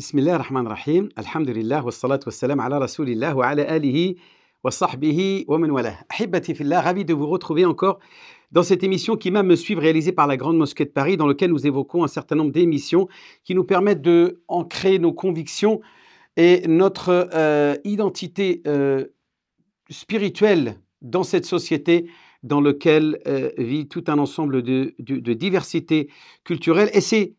بسم الله الرحمن الرحيم الحمد لله والصلاة والسلام على رسول الله وعلى آله وصحبه ومن والاه أحبتي في ravi de vous retrouver encore dans cette émission qui va me suivre réalisée par la Grande Mosquée de Paris dans laquelle nous évoquons un certain nombre d'émissions qui nous permettent de ancrer nos convictions et notre euh, identité euh, spirituelle dans cette société dans laquelle euh, vit tout un ensemble de, de, culturelles diversité culturelle et c'est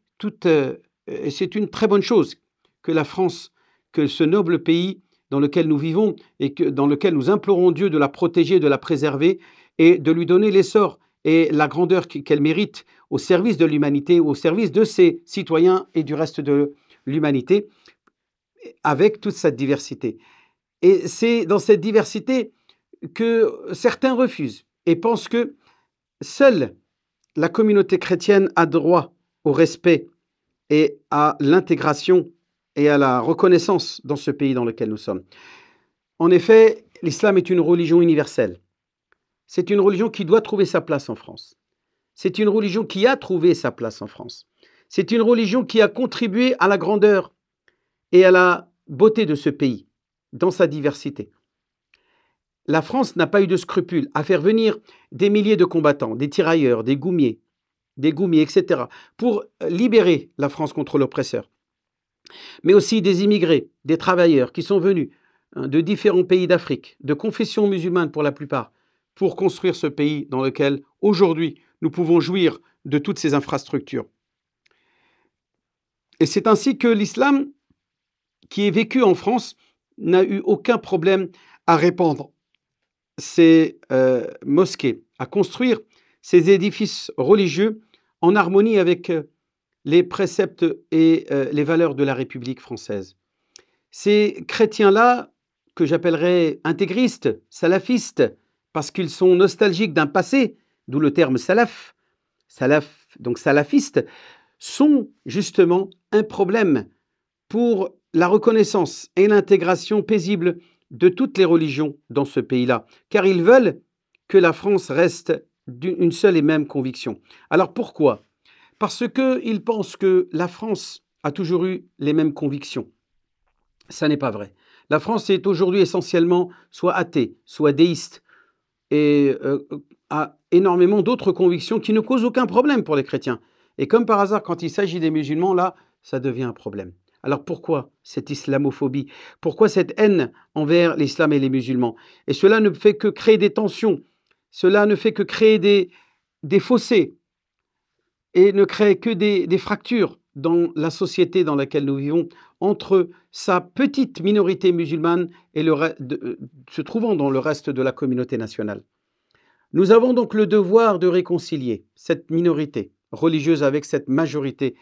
c'est une très bonne chose que la France, que ce noble pays dans lequel nous vivons et dans lequel nous implorons Dieu de la protéger, de la préserver et de lui donner l'essor et la grandeur qu'elle mérite au service de l'humanité, au service de ses citoyens et du reste de l'humanité, avec toute cette diversité. Et c'est dans cette diversité que certains refusent et pensent que seule la communauté chrétienne a droit au respect et à l'intégration et à la reconnaissance dans ce pays dans lequel nous sommes. En effet, l'islam est une religion universelle. C'est une religion qui doit trouver sa place en France. C'est une religion qui a trouvé sa place en France. C'est une religion qui a contribué à la grandeur et à la beauté de ce pays, dans sa diversité. La France n'a pas eu de scrupules à faire venir des milliers de combattants, des tirailleurs, des goumiers, des goumiers, etc., pour libérer la France contre l'oppresseur mais aussi des immigrés, des travailleurs qui sont venus hein, de différents pays d'Afrique, de confession musulmane pour la plupart, pour construire ce pays dans lequel aujourd'hui nous pouvons jouir de toutes ces infrastructures. Et c'est ainsi que l'islam qui est vécu en France n'a eu aucun problème à répandre ces euh, mosquées, à construire ces édifices religieux en harmonie avec euh, les préceptes et euh, les valeurs de la République française. Ces chrétiens-là, que j'appellerais intégristes, salafistes, parce qu'ils sont nostalgiques d'un passé, d'où le terme salaf, salaf, donc salafistes, sont justement un problème pour la reconnaissance et l'intégration paisible de toutes les religions dans ce pays-là, car ils veulent que la France reste d'une seule et même conviction. Alors pourquoi parce qu'ils pensent que la France a toujours eu les mêmes convictions. Ça n'est pas vrai. La France est aujourd'hui essentiellement soit athée, soit déiste, et euh, a énormément d'autres convictions qui ne causent aucun problème pour les chrétiens. Et comme par hasard, quand il s'agit des musulmans, là, ça devient un problème. Alors pourquoi cette islamophobie Pourquoi cette haine envers l'islam et les musulmans Et cela ne fait que créer des tensions, cela ne fait que créer des, des fossés et ne crée que des, fractures dans la société dans laquelle nous vivons entre sa petite minorité musulmane et le euh, se trouvant dans le reste de la communauté nationale. Nous avons donc le devoir de réconcilier cette minorité religieuse avec cette majorité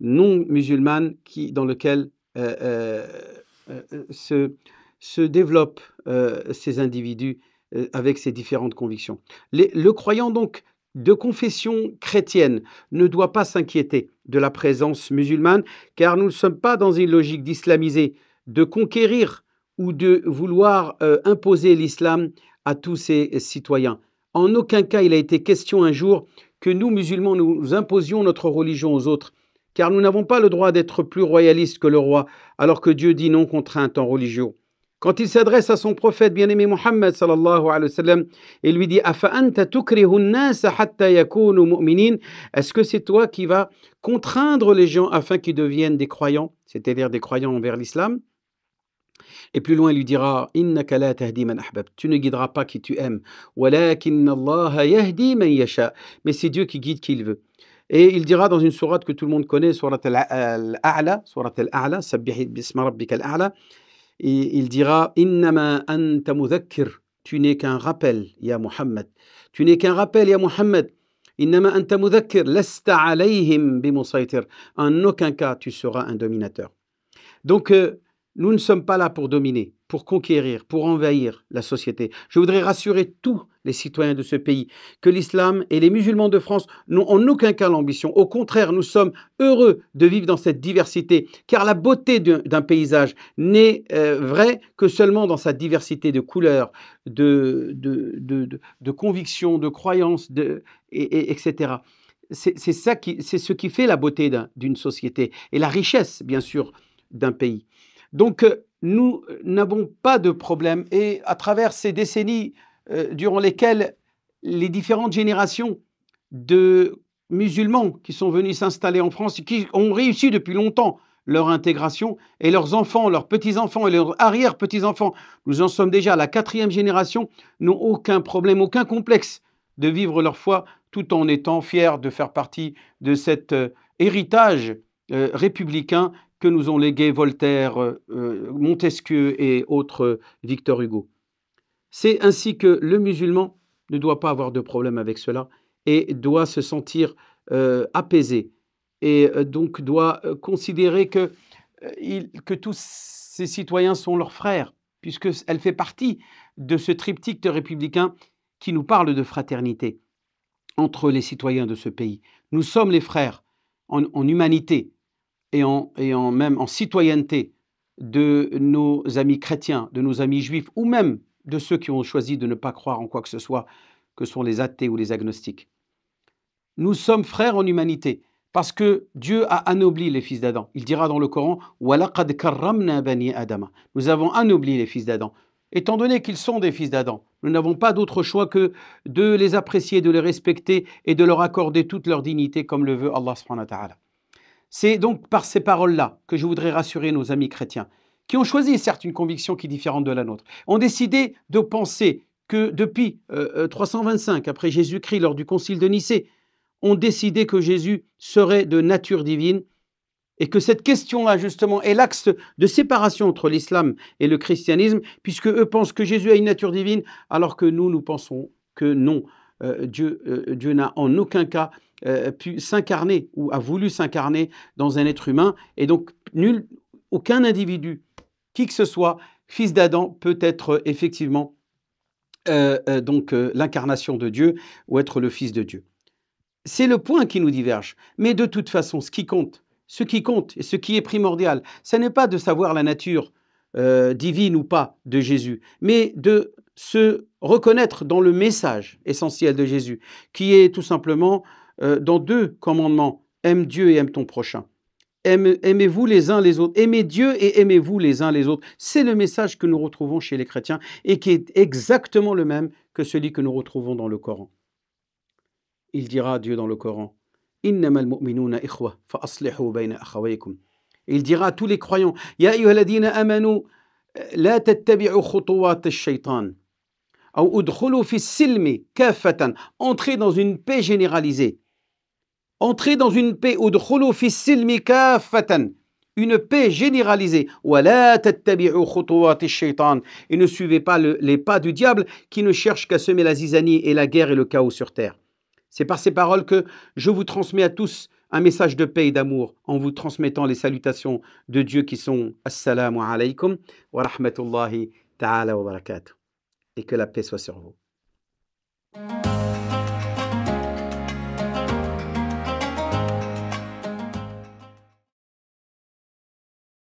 non musulmane qui, dans laquelle euh, euh, se, développe développent ces individus avec ces différentes convictions. le croyant donc de confession chrétienne ne doit pas s'inquiéter de la présence musulmane, car nous ne sommes pas dans une logique d'islamiser, de conquérir ou de vouloir euh, imposer l'islam à tous ses citoyens. En aucun cas il a été question un jour que nous, musulmans, nous imposions notre religion aux autres, car nous n'avons pas le droit d'être plus royalistes que le roi, alors que Dieu dit non contrainte en religion. Quand il s'adresse à son prophète bien-aimé Mohammed sallallahu lui dit Est-ce que c'est toi qui vas contraindre les gens afin qu'ils deviennent des croyants, c'est-à-dire des croyants envers l'islam et plus loin, il lui dira Tu ne guideras pas qui tu aimes. Mais c'est Dieu qui guide qui il veut. Et il dira dans une sourate que tout le monde connaît, sourate al-A'la, sourate al-A'la, sabbih al-A'la il dira tu n'es qu'un rappel, ya Muhammad. Tu n'es qu'un rappel, ya Muhammad. alayhim En aucun cas tu seras un dominateur. Donc, euh, nous ne sommes pas là pour dominer pour conquérir, pour envahir la société. Je voudrais rassurer tous les citoyens de ce pays que l'islam et les musulmans de France n'ont en aucun cas l'ambition. Au contraire, nous sommes heureux de vivre dans cette diversité, car la beauté d'un paysage n'est euh, vraie que seulement dans sa diversité de couleurs, de, de, de, convictions, de croyances, et, etc. C'est ce qui fait la beauté d'une société et la richesse, bien sûr, d'un pays. Donc, euh, nous n'avons pas de problème. Et à travers ces décennies euh, durant lesquelles les différentes générations de musulmans qui sont venus s'installer en France, qui ont réussi depuis longtemps leur intégration, et leurs enfants, leurs petits-enfants et leurs arrière-petits-enfants, nous en sommes déjà à la quatrième génération, n'ont aucun problème, aucun complexe de vivre leur foi tout en étant fiers de faire partie de cet euh, héritage euh, républicain nous ont légué Voltaire, euh, Montesquieu et autres euh, Victor Hugo. C'est ainsi que le musulman ne doit pas avoir de problème avec cela et doit se sentir euh, apaisé et donc doit considérer que, il, que tous ses citoyens sont leurs frères, puisqu'elle fait partie de ce triptyque républicain qui nous parle de fraternité entre les citoyens de ce pays. Nous sommes les frères en humanité, et en, même en citoyenneté de nos amis chrétiens, de nos amis juifs, ou même de ceux qui ont choisi de ne pas croire en quoi que ce soit, que sont les athées ou les agnostiques. Nous sommes frères en humanité, parce que Dieu a anobli les fils d'Adam. Il dira dans le Coran Nous avons anobli les fils d'Adam. Étant donné qu'ils sont des fils d'Adam, nous n'avons pas d'autre choix que de les apprécier, de les respecter et de leur accorder toute leur dignité comme le veut Allah c'est donc par ces paroles-là que je voudrais rassurer nos amis chrétiens, qui ont choisi certes une conviction qui est différente de la nôtre, ont décidé de penser que depuis 325 euh, euh, après Jésus-Christ, lors du concile de Nicée, ont décidé que Jésus serait de nature divine et que cette question-là, justement, est l'axe de séparation entre l'islam et le christianisme, puisque eux pensent que Jésus a une nature divine, alors que nous, nous pensons que non. Euh, Dieu, Dieu n'a en aucun cas euh, pu s'incarner ou a voulu s'incarner dans un être humain. Et donc, nul, aucun individu, qui que ce soit, fils d'Adam, peut être euh, effectivement euh, donc l'incarnation de Dieu ou être le fils de Dieu. C'est le point qui nous diverge. Mais de toute façon, ce qui compte, ce qui compte et ce qui est primordial, ce n'est pas de savoir la nature divine ou pas de Jésus, mais de se reconnaître dans le message essentiel de Jésus, qui est tout simplement euh, dans deux commandements. Aime Dieu et aime ton prochain. aimez-vous les uns les autres. Aimez Dieu et aimez-vous les uns les autres. C'est le message que nous retrouvons chez les chrétiens et qui est exactement le même que celui que nous retrouvons dans le Coran. Il dira à Dieu dans le Coran, il dira à tous les croyants, amanu, la shaytan Entrez dans une paix généralisée. Entrez dans une paix, une paix généralisée. Et ne suivez pas les pas du diable qui ne cherche qu'à semer la zizanie et la guerre et le chaos sur terre. C'est par ces paroles que je vous transmets à tous un message de paix et d'amour en vous transmettant les salutations de Dieu qui sont Assalamu alaikum wa rahmatullahi ta'ala wa barakat. Et que la paix soit sur vous.